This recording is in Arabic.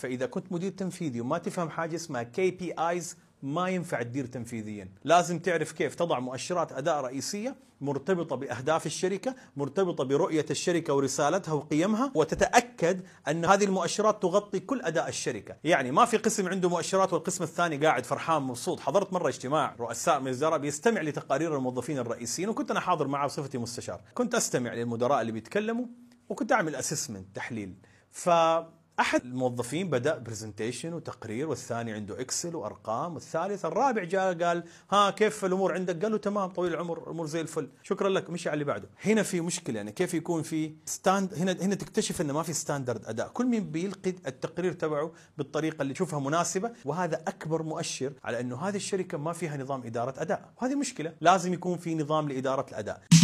فاذا كنت مدير تنفيذي وما تفهم حاجه اسمها كي بي ايز ما ينفع تدير تنفيذيا لازم تعرف كيف تضع مؤشرات أداء رئيسية مرتبطة بأهداف الشركة مرتبطة برؤية الشركة ورسالتها وقيمها وتتأكد أن هذه المؤشرات تغطي كل أداء الشركة يعني ما في قسم عنده مؤشرات والقسم الثاني قاعد فرحان مبسوط حضرت مرة اجتماع رؤساء من الوزراء بيستمع لتقارير الموظفين الرئيسيين وكنت أنا حاضر معه بصفتي مستشار كنت أستمع للمدراء اللي بيتكلموا وكنت أعمل أسسمنت تحليل ف احد الموظفين بدا برزنتيشن وتقرير والثاني عنده اكسل وارقام والثالث الرابع جاء قال ها كيف الامور عندك؟ قال له تمام طويل العمر الامور زي الفل شكرا لك مشي على اللي بعده هنا في مشكله يعني كيف يكون في ستاند هنا هنا تكتشف انه ما في ستاندرد اداء كل مين بيلقي التقرير تبعه بالطريقه اللي يشوفها مناسبه وهذا اكبر مؤشر على انه هذه الشركه ما فيها نظام اداره اداء وهذه مشكله لازم يكون في نظام لاداره الاداء